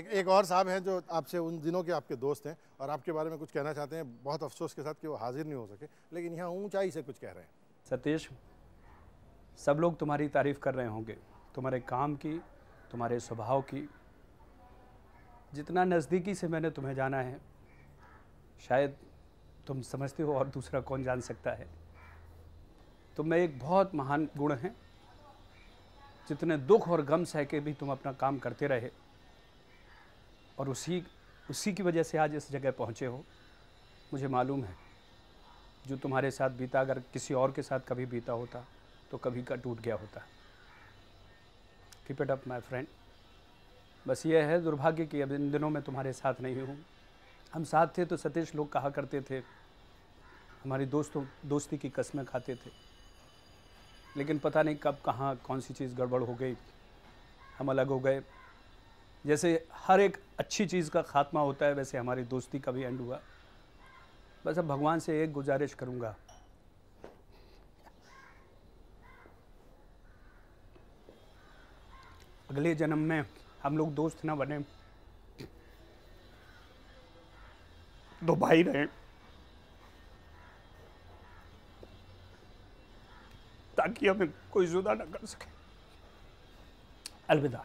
एक एक और साहब हैं जो आपसे उन दिनों के आपके दोस्त हैं और आपके बारे में कुछ कहना चाहते हैं बहुत अफसोस के साथ कि वो हाजिर नहीं हो सके लेकिन यहाँ ऊंचाई से कुछ कह रहे हैं सतीश सब लोग तुम्हारी तारीफ़ कर रहे होंगे तुम्हारे काम की तुम्हारे स्वभाव की जितना नज़दीकी से मैंने तुम्हें जाना है शायद तुम समझते हो और दूसरा कौन जान सकता है तुम में एक बहुत महान गुण हैं जितने दुख और गम सह के भी तुम अपना काम करते रहे और उसी उसी की वजह से आज इस जगह पहुँचे हो मुझे मालूम है जो तुम्हारे साथ बीता अगर किसी और के साथ कभी बीता होता तो कभी का टूट गया होता keep it up my friend बस ये है दुर्भाग्य कि अब इन दिनों में तुम्हारे साथ नहीं हूँ हम साथ थे तो सतीश लोग कहा करते थे हमारी दोस्तों दोस्ती की कस्में खाते थे लेकिन पता नहीं कब कहाँ कौन सी चीज़ गड़बड़ हो गई हम अलग हो गए जैसे हर एक अच्छी चीज़ का खात्मा होता है वैसे हमारी दोस्ती का भी एंड हुआ बस अब भगवान से एक गुजारिश करूँगा अगले जन्म में हम लोग दोस्त ना बने दो भाई रहे ताकि हमें कोई जुदा ना कर सके अलविदा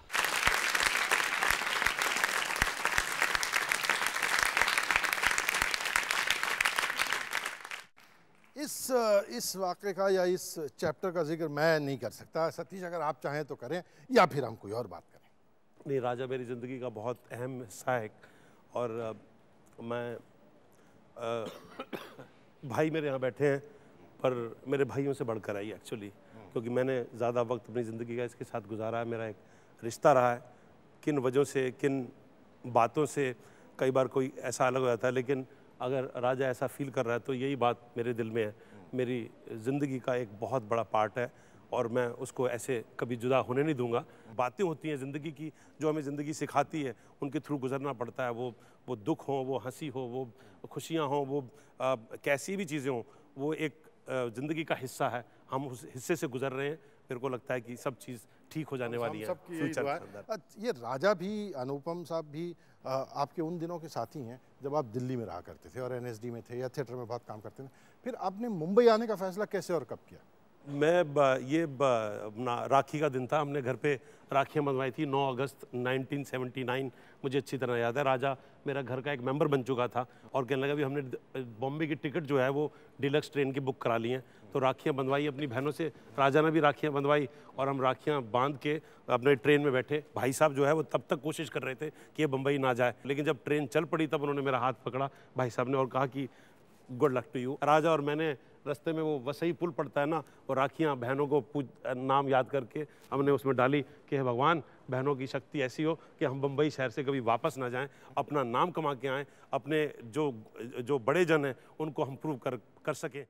इस इस वाक़े का या इस चैप्टर का जिक्र मैं नहीं कर सकता सतीश अगर आप चाहें तो करें या फिर हम कोई और बात करें नहीं राजा मेरी ज़िंदगी का बहुत अहम हिस्सा है और मैं आ, भाई मेरे यहाँ बैठे हैं पर मेरे भाइयों से बढ़कर आई एक्चुअली क्योंकि मैंने ज़्यादा वक्त अपनी ज़िंदगी का इसके साथ गुजारा है मेरा एक रिश्ता रहा है किन वजहों से किन बातों से कई बार कोई ऐसा अलग हो जाता है लेकिन अगर राजा ऐसा फील कर रहा है तो यही बात मेरे दिल में है मेरी ज़िंदगी का एक बहुत बड़ा पार्ट है और मैं उसको ऐसे कभी जुदा होने नहीं दूंगा बातें होती हैं ज़िंदगी की जो हमें ज़िंदगी सिखाती है उनके थ्रू गुजरना पड़ता है वो वो दुख हो वो हंसी हो वो खुशियाँ हों वो आ, कैसी भी चीज़ें हों वो एक ज़िंदगी का हिस्सा है हम उस हिस्से से गुजर रहे हैं मेरे को लगता है कि सब चीज़ ठीक हो जाने वाली है फ्यूचर है। ये राजा भी अनुपम साहब भी आ, आपके उन दिनों के साथी हैं जब आप दिल्ली में रहा करते थे और एनएसडी में थे या थिएटर में बहुत काम करते थे फिर आपने मुंबई आने का फैसला कैसे और कब किया मैं बा, ये अपना राखी का दिन था हमने घर पे राखियाँ मंगवाई थी 9 अगस्त 1979 मुझे अच्छी तरह याद है राजा मेरा घर का एक मेंबर बन चुका था और कहने लगा भी हमने बॉम्बे की टिकट जो है वो डिलक्स ट्रेन की बुक करा ली है तो राखियाँ बंधवाई अपनी बहनों से राजा ने भी राखियाँ बंधवाई और हम राखियाँ बांध के अपने ट्रेन में बैठे भाई साहब जो है वो तब तक कोशिश कर रहे थे कि ये बम्बई ना जाए लेकिन जब ट्रेन चल पड़ी तब उन्होंने मेरा हाथ पकड़ा भाई साहब ने और कहा कि good luck to you Raja और मैंने रास्ते में वो वसई पुल पड़ता है ना वो राखियाँ बहनों को पूज नाम याद करके हमने उसमें डाली कि हे भगवान बहनों की शक्ति ऐसी हो कि हम बम्बई शहर से कभी वापस ना जाएं अपना नाम कमा के आएँ अपने जो जो बड़े जन हैं उनको हम प्रूव कर कर सकें